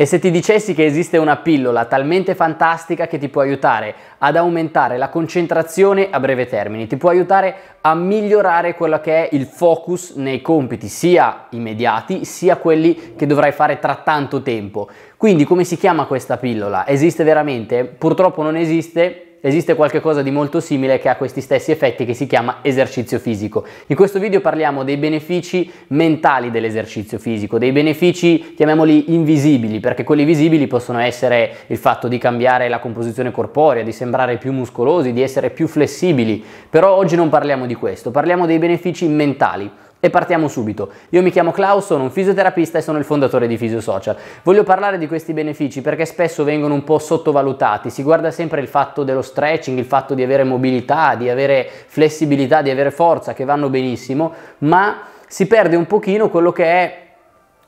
E se ti dicessi che esiste una pillola talmente fantastica che ti può aiutare ad aumentare la concentrazione a breve termine, ti può aiutare a migliorare quello che è il focus nei compiti, sia immediati sia quelli che dovrai fare tra tanto tempo. Quindi come si chiama questa pillola? Esiste veramente? Purtroppo non esiste, esiste qualcosa di molto simile che ha questi stessi effetti che si chiama esercizio fisico. In questo video parliamo dei benefici mentali dell'esercizio fisico, dei benefici chiamiamoli invisibili, perché quelli visibili possono essere il fatto di cambiare la composizione corporea, di sembrare più muscolosi, di essere più flessibili, però oggi non parliamo di questo, parliamo dei benefici mentali. E partiamo subito. Io mi chiamo Klaus, sono un fisioterapista e sono il fondatore di Fisiosocial. Voglio parlare di questi benefici perché spesso vengono un po' sottovalutati. Si guarda sempre il fatto dello stretching, il fatto di avere mobilità, di avere flessibilità, di avere forza, che vanno benissimo, ma si perde un pochino quello che è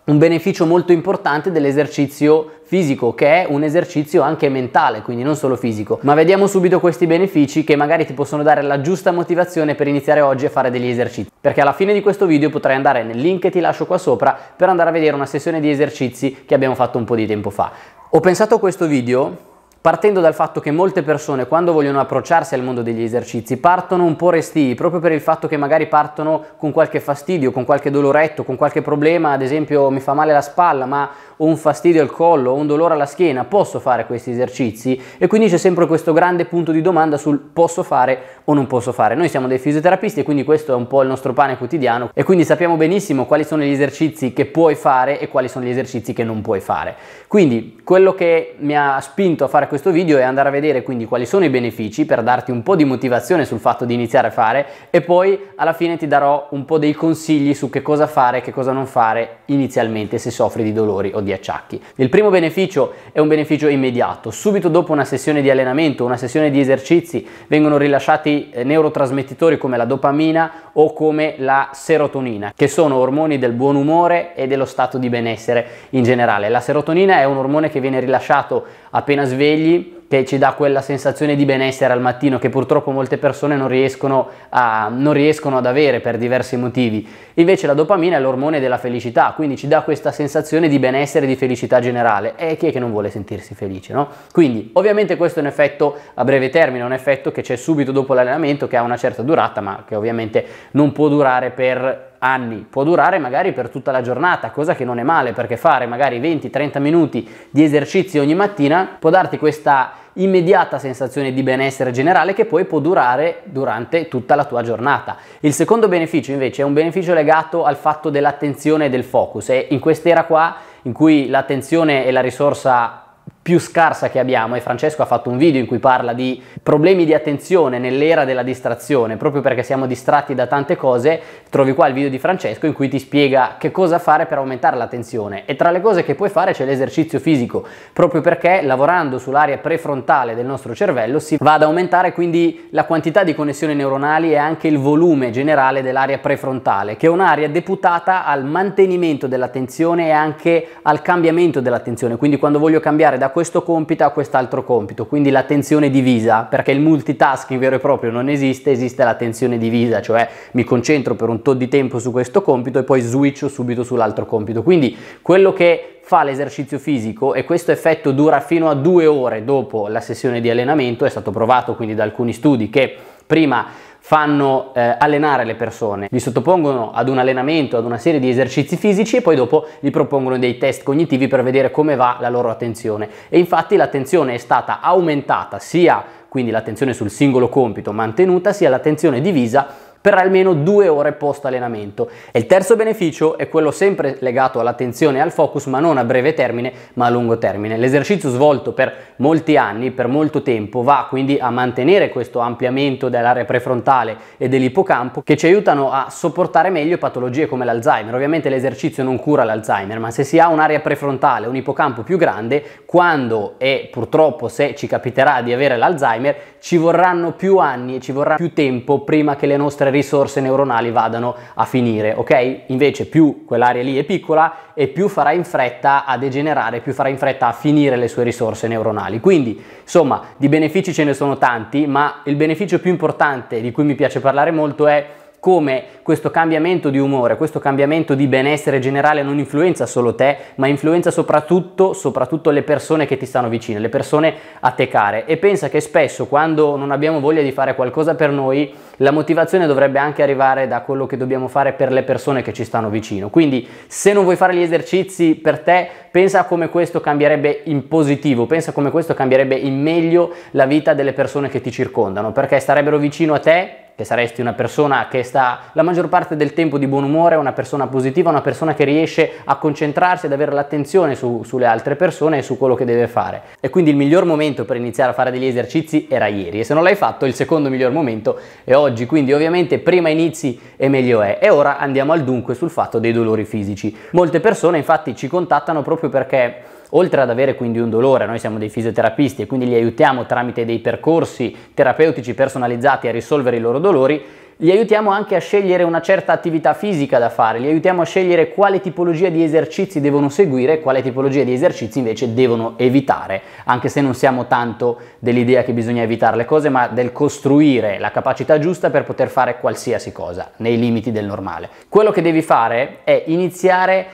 un beneficio molto importante dell'esercizio fisico che è un esercizio anche mentale quindi non solo fisico ma vediamo subito questi benefici che magari ti possono dare la giusta motivazione per iniziare oggi a fare degli esercizi perché alla fine di questo video potrai andare nel link che ti lascio qua sopra per andare a vedere una sessione di esercizi che abbiamo fatto un po' di tempo fa ho pensato a questo video partendo dal fatto che molte persone quando vogliono approcciarsi al mondo degli esercizi partono un po' restii proprio per il fatto che magari partono con qualche fastidio, con qualche doloretto, con qualche problema, ad esempio mi fa male la spalla ma ho un fastidio al collo, ho un dolore alla schiena, posso fare questi esercizi? E quindi c'è sempre questo grande punto di domanda sul posso fare o non posso fare. Noi siamo dei fisioterapisti e quindi questo è un po' il nostro pane quotidiano e quindi sappiamo benissimo quali sono gli esercizi che puoi fare e quali sono gli esercizi che non puoi fare. Quindi quello che mi ha spinto a fare questo video è andare a vedere quindi quali sono i benefici per darti un po' di motivazione sul fatto di iniziare a fare e poi alla fine ti darò un po' dei consigli su che cosa fare e che cosa non fare inizialmente se soffri di dolori o di acciacchi. Il primo beneficio è un beneficio immediato, subito dopo una sessione di allenamento, una sessione di esercizi vengono rilasciati eh, neurotrasmettitori come la dopamina o come la serotonina, che sono ormoni del buon umore e dello stato di benessere in generale. La serotonina è un ormone che viene rilasciato appena svegli svegli che ci dà quella sensazione di benessere al mattino che purtroppo molte persone non riescono, a, non riescono ad avere per diversi motivi. Invece la dopamina è l'ormone della felicità, quindi ci dà questa sensazione di benessere e di felicità generale. E chi è che non vuole sentirsi felice, no? Quindi ovviamente questo è un effetto a breve termine, un effetto che c'è subito dopo l'allenamento, che ha una certa durata, ma che ovviamente non può durare per anni, può durare magari per tutta la giornata, cosa che non è male perché fare magari 20-30 minuti di esercizi ogni mattina può darti questa immediata sensazione di benessere generale che poi può durare durante tutta la tua giornata. Il secondo beneficio invece è un beneficio legato al fatto dell'attenzione e del focus e in quest'era qua in cui l'attenzione è la risorsa più scarsa che abbiamo e Francesco ha fatto un video in cui parla di problemi di attenzione nell'era della distrazione, proprio perché siamo distratti da tante cose, trovi qua il video di Francesco in cui ti spiega che cosa fare per aumentare l'attenzione e tra le cose che puoi fare c'è l'esercizio fisico, proprio perché lavorando sull'area prefrontale del nostro cervello si va ad aumentare quindi la quantità di connessioni neuronali e anche il volume generale dell'area prefrontale, che è un'area deputata al mantenimento dell'attenzione e anche al cambiamento dell'attenzione, quindi quando voglio cambiare da questo compito a quest'altro compito, quindi l'attenzione divisa, perché il multitasking vero e proprio non esiste, esiste l'attenzione divisa, cioè mi concentro per un tot di tempo su questo compito e poi switcho subito sull'altro compito. Quindi quello che fa l'esercizio fisico e questo effetto dura fino a due ore dopo la sessione di allenamento, è stato provato quindi da alcuni studi che prima fanno eh, allenare le persone, li sottopongono ad un allenamento, ad una serie di esercizi fisici e poi dopo gli propongono dei test cognitivi per vedere come va la loro attenzione. E infatti l'attenzione è stata aumentata sia quindi l'attenzione sul singolo compito mantenuta, sia l'attenzione divisa per almeno due ore post allenamento. E il terzo beneficio è quello sempre legato all'attenzione e al focus, ma non a breve termine, ma a lungo termine. L'esercizio svolto per molti anni, per molto tempo, va quindi a mantenere questo ampliamento dell'area prefrontale e dell'ipocampo che ci aiutano a sopportare meglio patologie come l'Alzheimer. Ovviamente l'esercizio non cura l'Alzheimer, ma se si ha un'area prefrontale, un ipocampo più grande, quando e purtroppo se ci capiterà di avere l'Alzheimer, ci vorranno più anni e ci vorrà più tempo prima che le nostre risorse neuronali vadano a finire, ok? Invece più quell'area lì è piccola e più farà in fretta a degenerare, più farà in fretta a finire le sue risorse neuronali. Quindi, insomma, di benefici ce ne sono tanti, ma il beneficio più importante di cui mi piace parlare molto è come questo cambiamento di umore, questo cambiamento di benessere generale non influenza solo te, ma influenza soprattutto, soprattutto le persone che ti stanno vicine, le persone a te care. E pensa che spesso quando non abbiamo voglia di fare qualcosa per noi, la motivazione dovrebbe anche arrivare da quello che dobbiamo fare per le persone che ci stanno vicino. Quindi se non vuoi fare gli esercizi per te, pensa a come questo cambierebbe in positivo, pensa a come questo cambierebbe in meglio la vita delle persone che ti circondano, perché starebbero vicino a te che saresti una persona che sta la maggior parte del tempo di buon umore, una persona positiva, una persona che riesce a concentrarsi, ad avere l'attenzione su, sulle altre persone e su quello che deve fare. E quindi il miglior momento per iniziare a fare degli esercizi era ieri e se non l'hai fatto il secondo miglior momento è oggi, quindi ovviamente prima inizi e meglio è. E ora andiamo al dunque sul fatto dei dolori fisici. Molte persone infatti ci contattano proprio perché oltre ad avere quindi un dolore, noi siamo dei fisioterapisti e quindi li aiutiamo tramite dei percorsi terapeutici personalizzati a risolvere i loro dolori, li aiutiamo anche a scegliere una certa attività fisica da fare, li aiutiamo a scegliere quale tipologia di esercizi devono seguire e quale tipologia di esercizi invece devono evitare, anche se non siamo tanto dell'idea che bisogna evitare le cose, ma del costruire la capacità giusta per poter fare qualsiasi cosa, nei limiti del normale. Quello che devi fare è iniziare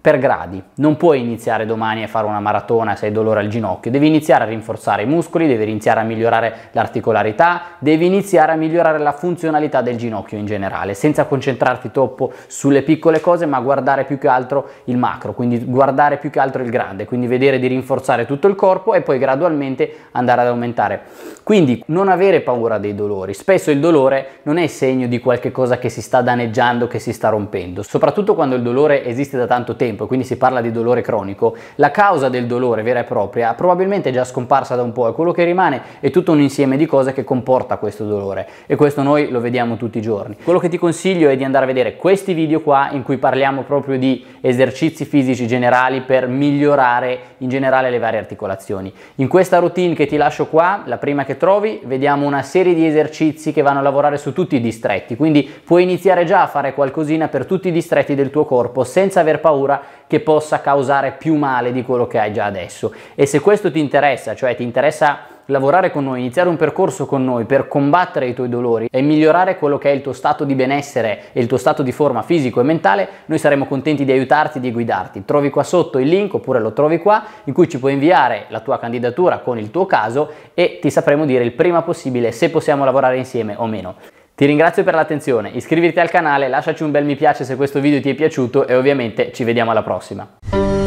per gradi, non puoi iniziare domani a fare una maratona se hai dolore al ginocchio, devi iniziare a rinforzare i muscoli, devi iniziare a migliorare l'articolarità, devi iniziare a migliorare la funzionalità del ginocchio in generale, senza concentrarti troppo sulle piccole cose, ma guardare più che altro il macro, quindi guardare più che altro il grande, quindi vedere di rinforzare tutto il corpo e poi gradualmente andare ad aumentare. Quindi non avere paura dei dolori, spesso il dolore non è segno di qualche cosa che si sta danneggiando, che si sta rompendo, soprattutto quando il dolore esiste da tanto tempo tempo, e quindi si parla di dolore cronico, la causa del dolore vera e propria probabilmente è già scomparsa da un po' e quello che rimane è tutto un insieme di cose che comporta questo dolore e questo noi lo vediamo tutti i giorni. Quello che ti consiglio è di andare a vedere questi video qua in cui parliamo proprio di esercizi fisici generali per migliorare in generale le varie articolazioni. In questa routine che ti lascio qua, la prima che trovi, vediamo una serie di esercizi che vanno a lavorare su tutti i distretti, quindi puoi iniziare già a fare qualcosina per tutti i distretti del tuo corpo senza aver paura qualcosa che possa causare più male di quello che hai già adesso. E se questo ti interessa, cioè ti interessa lavorare con noi, iniziare un percorso con noi per combattere i tuoi dolori e migliorare quello che è il tuo stato di benessere e il tuo stato di forma fisico e mentale, noi saremo contenti di aiutarti, di guidarti. Trovi qua sotto il link oppure lo trovi qua in cui ci puoi inviare la tua candidatura con il tuo caso e ti sapremo dire il prima possibile se possiamo lavorare insieme o meno. Ti ringrazio per l'attenzione, iscriviti al canale, lasciaci un bel mi piace se questo video ti è piaciuto e ovviamente ci vediamo alla prossima.